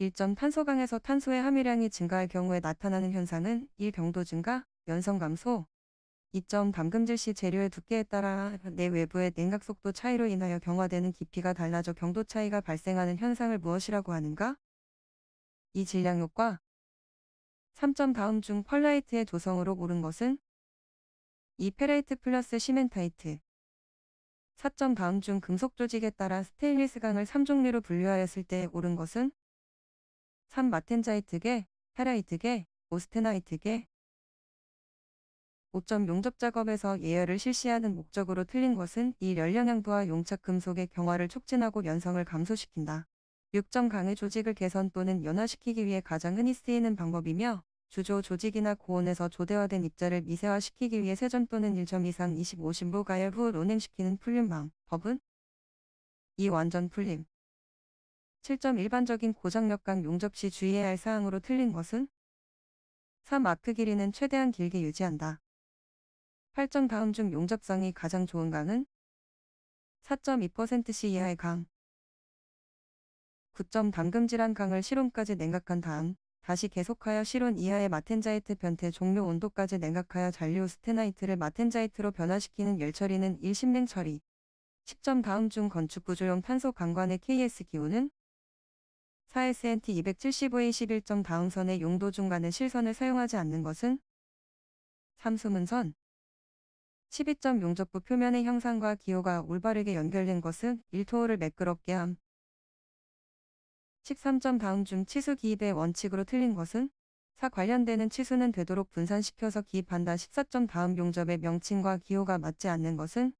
일정 탄소강에서 탄소의 함유량이 증가할 경우에 나타나는 현상은 1. 병도 증가, 연성 감소 2점 담금질 시 재료의 두께에 따라 내 외부의 냉각 속도 차이로 인하여 경화되는 깊이가 달라져 경도 차이가 발생하는 현상을 무엇이라고 하는가? 2. 질량 효과 3점 다음 중 펄라이트의 조성으로 고른 것은 2. 페라이트 플러스 시멘타이트 4점 다음 중 금속 조직에 따라 스테인리스 강을 3종류로 분류하였을 때 옳은 것은 산 마텐자이트계, 페라이트계 오스테나이트계 5점 용접 작업에서 예열을 실시하는 목적으로 틀린 것은 이 열량향부와 용착 금속의 경화를 촉진하고 연성을 감소시킨다. 6점 강의 조직을 개선 또는 연화시키기 위해 가장 흔히 쓰이는 방법이며 주조 조직이나 고온에서 조대화된 입자를 미세화시키기 위해 세전 또는 1점 이상 25신부 가열 후론행시키는풀륨방 법은 이 완전 풀림 7점 일반적인 고정력강 용접 시 주의해야 할 사항으로 틀린 것은 3. 아크 길이는 최대한 길게 유지한다. 8점 다음 중 용접성이 가장 좋은 강은 4.2%씩 이하의 강 9점 담금질한 강을 실온까지 냉각한 다음 다시 계속하여 실온 이하의 마텐자이트 변태 종료 온도까지 냉각하여 잔류 스테나이트를 마텐자이트로 변화시키는 열처리는 일심냉 처리 10점 다음 중 건축구조용 탄소 강관의 KS 기호는 4SNT 270V 1 1점 다운선의 용도 중간에 실선을 사용하지 않는 것은 삼수문선 12점 용접부 표면의 형상과 기호가 올바르게 연결된 것은 1토호를 매끄럽게 함 13점 다음 중 치수 기입의 원칙으로 틀린 것은 4 관련되는 치수는 되도록 분산시켜서 기입한다 14점 다음 용접의 명칭과 기호가 맞지 않는 것은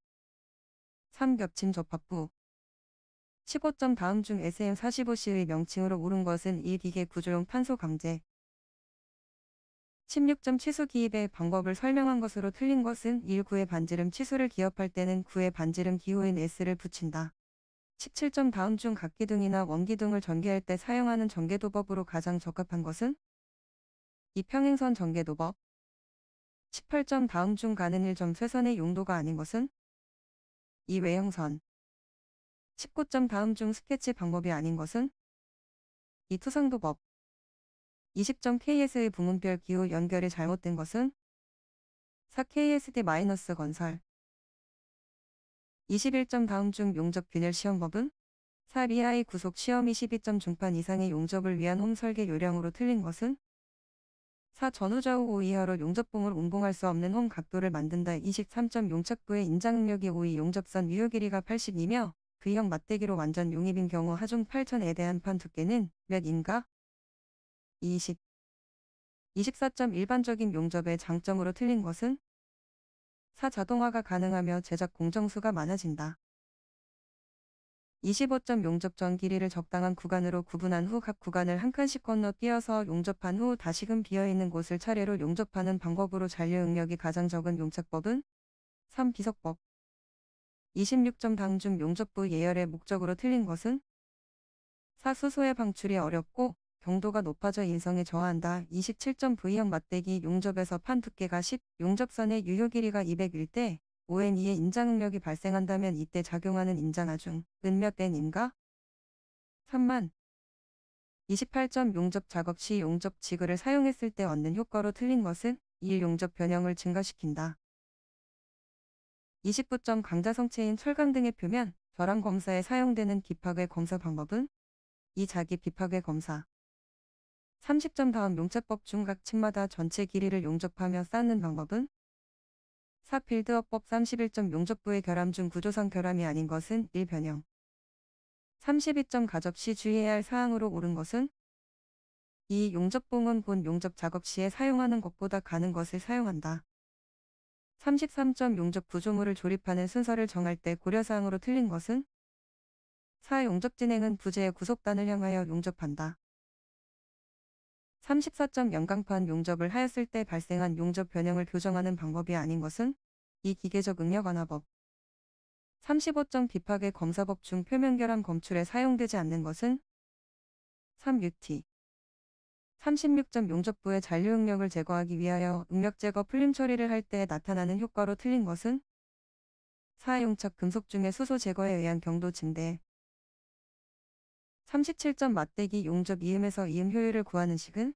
3 겹침 접합부 15점 다음 중 SM45C의 명칭으로 오른 것은 1 기계 구조용 탄소 강제. 16점 치수 기입의 방법을 설명한 것으로 틀린 것은 1 9의 반지름 치수를 기업할 때는 9의 반지름 기호인 S를 붙인다. 17점 다음 중 각기둥이나 원기둥을 전개할 때 사용하는 전개도법으로 가장 적합한 것은 이평행선 전개도법 18점 다음 중 가는 1점 최선의 용도가 아닌 것은 이 외형선 19점 다음 중 스케치 방법이 아닌 것은 이 투상도법 20점 KS의 부문별 기호 연결이 잘못된 것은 4KSD- 마이너스 건설 21점 다음 중 용접 균열 시험법은 4이 i 구속 시험이 12점 중판 이상의 용접을 위한 홈 설계 요령으로 틀린 것은 4 전후좌우 5 이하로 용접봉을 운봉할 수 없는 홈 각도를 만든다 23점 용착부의 인장력이 5이 용접선 유효 길이가 80이며 그형 맞대기로 완전 용입인 경우 하중 8천에 대한 판 두께는 몇 인가? 20. 24점 일반적인 용접의 장점으로 틀린 것은 4. 자동화가 가능하며 제작 공정수가 많아진다. 25점 용접 전 길이를 적당한 구간으로 구분한 후 각 구간을 한 칸씩 건너 뛰어서 용접한 후 다시금 비어있는 곳을 차례로 용접하는 방법으로 잔류 응력이 가장 적은 용착법은 3. 비석법 26점 당중 용접부 예열의 목적으로 틀린 것은 사수소의 방출이 어렵고 경도가 높아져 인성에 저하한다. 27점 V형 맞대기 용접에서 판 두께가 10, 용접선의 유효 길이가 2 0 0일때 o n 2의 인장응력이 발생한다면 이때 작용하는 인장아중은몇대인가 3만 28점 용접 작업 시 용접 지그를 사용했을 때 얻는 효과로 틀린 것은 1. 용접 변형을 증가시킨다. 29점 강자성체인 철강 등의 표면, 결함 검사에 사용되는 기파괴 검사 방법은 이 자기 비파괴 검사 30점 다음 용체법 중 각 층마다 전체 길이를 용접하며 쌓는 방법은 4필드업법 31점 용접부의 결함 중 구조상 결함이 아닌 것은 1변형 32점 가접 시 주의해야 할 사항으로 옳은 것은 2. 용접봉은 본 용접 작업 시에 사용하는 것보다 가는 것을 사용한다. 3 3 용접 구조물을 조립하는 순서를 정할 때 고려사항으로 틀린 것은 4. 용접 진행은 부재의 구속단을 향하여 용접한다. 34점 연강판 용접을 하였을 때 발생한 용접 변형을 교정하는 방법이 아닌 것은 이 기계적 응력 완화법 35점 비파괴 검사법 중 표면 결함 검출에 사용되지 않는 것은 3. u 티 36점 용접부의 잔류 응력을 제거하기 위하여 응력 제거 풀림 처리를 할 때 나타나는 효과로 틀린 것은 사용착 금속 중에 수소 제거에 의한 경도 증대 37점 맞대기 용접 이음에서 이음 효율을 구하는 식은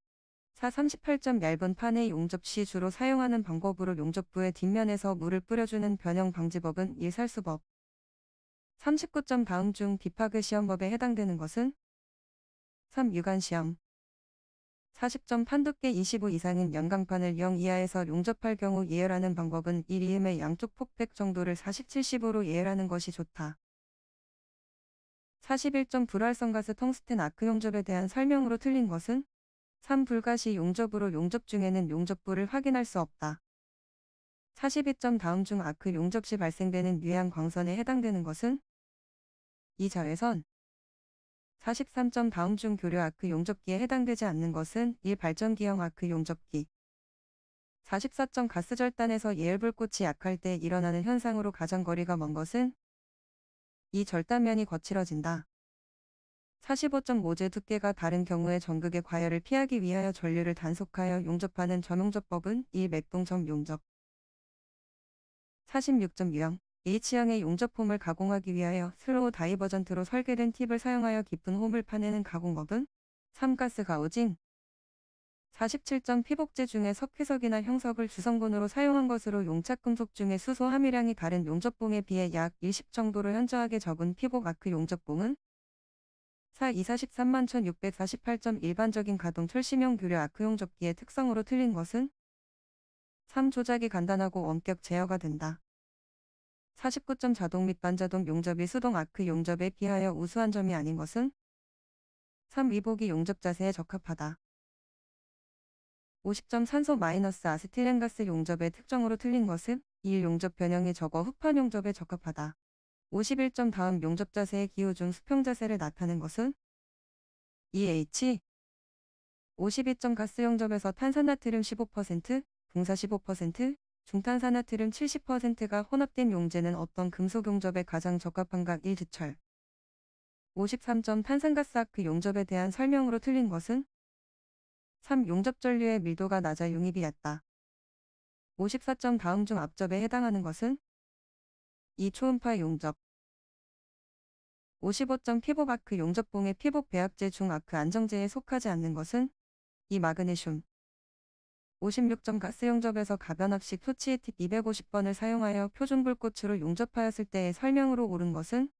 4. 38점 얇은 판의 용접 시 주로 사용하는 방법으로 용접부의 뒷면에서 물을 뿌려주는 변형 방지법은 일살수법 39점 다음 중 비파그 시험법에 해당되는 것은 3. 유관시험 40점 판독계 25 이상인 연강판을 0 이하에서 용접할 경우 예열하는 방법은 1이음의 양쪽 폭백 정도를 40, 70으로 예열하는 것이 좋다. 41점 불활성 가스 텅스텐 아크 용접에 대한 설명으로 틀린 것은 3 불가시 용접으로 용접 중에는 용접부를 확인할 수 없다. 42점 다음 중 아크 용접 시 발생되는 유향 광선에 해당되는 것은 이 자외선, 43점 다음 중 교류 아크 용접기에 해당되지 않는 것은 1. 발전기형 아크 용접기 44점 가스 절단에서 예열 불꽃이 약할 때 일어나는 현상으로 가장 거리가 먼 것은 이 절단면이 거칠어진다. 45점 모재 두께가 다른 경우에 전극의 과열을 피하기 위하여 전류를 단속하여 용접하는 전용접법은 1. 맥동점 용접 46점 유형 H형의 용접 홈을 가공하기 위하여 슬로우 다이버전트로 설계된 팁을 사용하여 깊은 홈을 파내는 가공법은 3가스 가우징 47점 피복제 중에 석회석이나 형석을 주성분으로 사용한 것으로 용착금속 중에 수소 함유량이 다른 용접봉에 비해 약 20 정도로 현저하게 적은 피복 아크 용접봉은 4 2 4 3 1648점 일반적인 가동 철심형 교류 아크 용접기의 특성으로 틀린 것은 3. 조작이 간단하고 원격 제어가 된다. 49점 자동 및 반자동 용접이 수동 아크 용접에 비하여 우수한 점이 아닌 것은 3. 위복이 용접 자세에 적합하다. 50점 산소 마이너스 아스티렌가스 용접의 특정으로 틀린 것은 1. 용접 변형이 적어 흡판 용접에 적합하다. 51점 다음 용접 자세의 기호 중 수평 자세를 나타낸 것은 2H 52점 가스 용접에서 탄산나트륨 15%, 붕사 15%, 중탄산화 트륨 70%가 혼합된 용제는 어떤 금속 용접에 가장 적합한가 1. 지철 53점 탄산가스 아크 그 용접에 대한 설명으로 틀린 것은 3. 용접 전류의 밀도가 낮아 용입이 얕다. 54점 다음 중 앞접에 해당하는 것은 2. 초음파 용접 55점 피복 아크 용접봉의 피복 배합제 중 아크 그 안정제에 속하지 않는 것은 2. 마그네슘 56점 가스 용접에서 가변압식 토치에틱 250번을 사용하여 표준불꽃으로 용접하였을 때의 설명으로 옳은 것은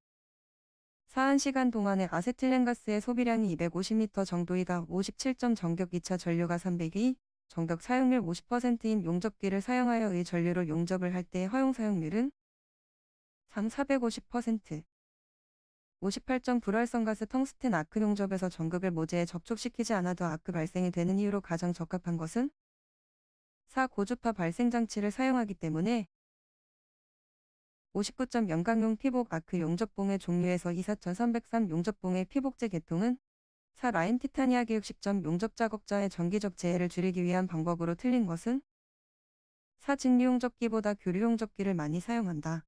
사한 시간 동안의 아세틸렌가스의 소비량이 250리터 정도이다 57점 정격 2차 전류가 302, 정격 사용률 50%인 용접기를 사용하여 의 전류로 용접을 할 때의 허용 사용률은 3 450% 58점 불활성 가스 텅스텐 아크 용접에서 전극을 모재해 접촉시키지 않아도 아크 발생이 되는 이유로 가장 적합한 것은 4고주파 발생 장치를 사용하기 때문에 59.0강용 피복 아크 용접봉의 종류에서 2 4 3 0 3 용접봉의 피복제 계통은 4라인 티타니아 교육식점 용접 작업자의 전기적 재해를 줄이기 위한 방법으로 틀린 것은 4 직류 용접기보다 교류 용접기를 많이 사용한다.